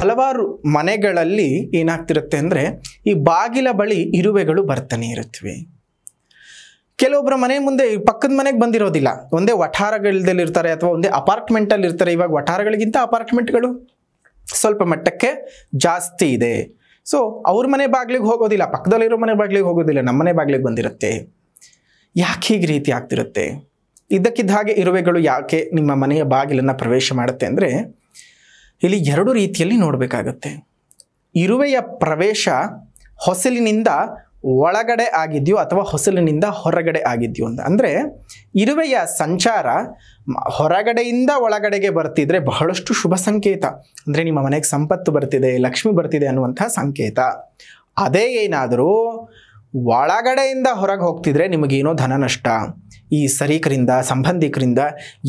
ಹಲವಾರು ಮನೆಗಳಲ್ಲಿ ಏನಾಗ್ತಿರುತ್ತೆ ಅಂದರೆ ಈ ಬಾಗಿಲ ಬಳಿ ಇರುವೆಗಳು ಬರ್ತಾನೆ ಇರುತ್ತವೆ ಕೆಲವೊಬ್ಬರ ಮನೆ ಮುಂದೆ ಪಕ್ಕದ ಮನೆಗೆ ಬಂದಿರೋದಿಲ್ಲ ಒಂದೇ ವಠಾರಗಳಲ್ಲಿ ಇರ್ತಾರೆ ಅಥವಾ ಒಂದೇ ಅಪಾರ್ಟ್ಮೆಂಟಲ್ಲಿ ಇರ್ತಾರೆ ಇವಾಗ ವಠಾರಗಳಿಗಿಂತ ಅಪಾರ್ಟ್ಮೆಂಟ್ಗಳು ಸ್ವಲ್ಪ ಮಟ್ಟಕ್ಕೆ ಜಾಸ್ತಿ ಇದೆ ಸೊ ಅವ್ರ ಮನೆ ಬಾಗಿಲಿಗೆ ಹೋಗೋದಿಲ್ಲ ಪಕ್ಕದಲ್ಲಿರೋ ಮನೆ ಬಾಗಿಲಿಗೆ ಹೋಗೋದಿಲ್ಲ ನಮ್ಮ ಮನೆ ಬಾಗಿಲಿಗೆ ಬಂದಿರುತ್ತೆ ಯಾಕೆ ಹೀಗೆ ರೀತಿ ಆಗ್ತಿರುತ್ತೆ ಇದ್ದಕ್ಕಿದ್ದ ಹಾಗೆ ಇರುವೆಗಳು ಯಾಕೆ ನಿಮ್ಮ ಮನೆಯ ಬಾಗಿಲನ್ನು ಪ್ರವೇಶ ಮಾಡುತ್ತೆ ಅಂದರೆ ಇಲ್ಲಿ ಎರಡು ರೀತಿಯಲ್ಲಿ ನೋಡಬೇಕಾಗತ್ತೆ ಇರುವೆಯ ಪ್ರವೇಶ ಹೊಸಲಿನಿಂದ ಒಳಗಡೆ ಆಗಿದೆಯೋ ಅಥವಾ ಹೊಸಲಿನಿಂದ ಹೊರಗಡೆ ಆಗಿದೆಯೋ ಅಂತ ಅಂದರೆ ಇರುವೆಯ ಸಂಚಾರ ಹೊರಗಡೆಯಿಂದ ಒಳಗಡೆಗೆ ಬರ್ತಿದ್ರೆ ಬಹಳಷ್ಟು ಶುಭ ಸಂಕೇತ ಅಂದರೆ ನಿಮ್ಮ ಮನೆಗೆ ಸಂಪತ್ತು ಬರ್ತಿದೆ ಲಕ್ಷ್ಮಿ ಬರ್ತಿದೆ ಅನ್ನುವಂಥ ಸಂಕೇತ ಅದೇ ಏನಾದರೂ ಒಳಗಡೆಯಿಂದ ಹೊರಗೆ ಹೋಗ್ತಿದ್ರೆ ನಿಮಗೇನೋ ಧನ ನಷ್ಟ ಈ ಸರೀಕರಿಂದ ಸಂಬಂಧಿಕರಿಂದ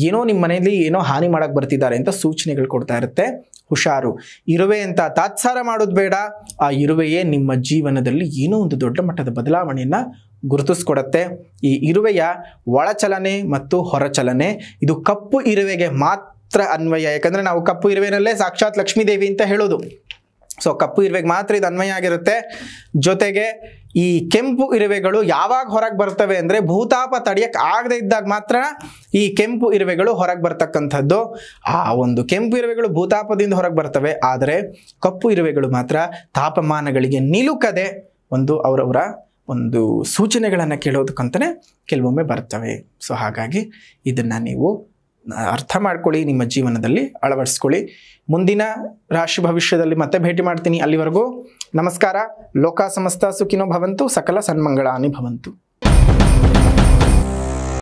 ಏನೋ ನಿಮ್ಮ ಮನೆಯಲ್ಲಿ ಏನೋ ಹಾನಿ ಮಾಡಕ್ಕೆ ಬರ್ತಿದ್ದಾರೆ ಅಂತ ಸೂಚನೆಗಳು ಕೊಡ್ತಾ ಇರುತ್ತೆ ಹುಷಾರು ಇರುವೆ ಅಂತ ತಾತ್ಸಾರ ಮಾಡೋದು ಬೇಡ ಆ ಇರುವೆಯೇ ನಿಮ್ಮ ಜೀವನದಲ್ಲಿ ಏನೋ ಒಂದು ದೊಡ್ಡ ಮಟ್ಟದ ಬದಲಾವಣೆಯನ್ನು ಗುರುತಿಸ್ಕೊಡತ್ತೆ ಈ ಇರುವೆಯ ಒಳಚಲನೆ ಮತ್ತು ಹೊರಚಲನೆ ಇದು ಕಪ್ಪು ಇರುವೆಗೆ ಮಾತ್ರ ಅನ್ವಯ ಯಾಕಂದರೆ ನಾವು ಕಪ್ಪು ಇರುವೆನಲ್ಲೇ ಸಾಕ್ಷಾತ್ ಲಕ್ಷ್ಮೀದೇವಿ ಅಂತ ಹೇಳೋದು ಸೊ ಕಪ್ಪು ಇರುವೆಗೆ ಮಾತ್ರ ಇದು ಅನ್ವಯ ಆಗಿರುತ್ತೆ ಜೊತೆಗೆ ಈ ಕೆಂಪು ಇರುವೆಗಳು ಯಾವಾಗ ಹೊರಗೆ ಬರ್ತವೆ ಅಂದರೆ ಭೂತಾಪ ತಡೆಯಕ್ಕೆ ಆಗದೆ ಇದ್ದಾಗ ಮಾತ್ರ ಈ ಕೆಂಪು ಇರುವೆಗಳು ಹೊರಗೆ ಬರ್ತಕ್ಕಂಥದ್ದು ಆ ಒಂದು ಕೆಂಪು ಇರುವೆಗಳು ಭೂತಾಪದಿಂದ ಹೊರಗೆ ಬರ್ತವೆ ಆದರೆ ಕಪ್ಪು ಇರುವೆಗಳು ಮಾತ್ರ ತಾಪಮಾನಗಳಿಗೆ ನಿಲುಕದೆ ಒಂದು ಅವರವರ ಒಂದು ಸೂಚನೆಗಳನ್ನು ಕೇಳೋದಕ್ಕಂತಲೇ ಕೆಲವೊಮ್ಮೆ ಬರ್ತವೆ ಸೊ ಹಾಗಾಗಿ ಇದನ್ನು ನೀವು ಅರ್ಥ ಮಾಡ್ಕೊಳ್ಳಿ ನಿಮ್ಮ ಜೀವನದಲ್ಲಿ ಅಳವಡಿಸ್ಕೊಳ್ಳಿ ಮುಂದಿನ ರಾಶಿ ಭವಿಷ್ಯದಲ್ಲಿ ಮತ್ತೆ ಭೇಟಿ ಮಾಡ್ತೀನಿ ಅಲ್ಲಿವರೆಗೂ ನಮಸ್ಕಾರ ಲೋಕ ಸಮಸ್ತ ಸುಖಿನೋ ಭವಂತು ಸಕಲ ಸನ್ಮಂಗಳಾನಿ ಭವಂತು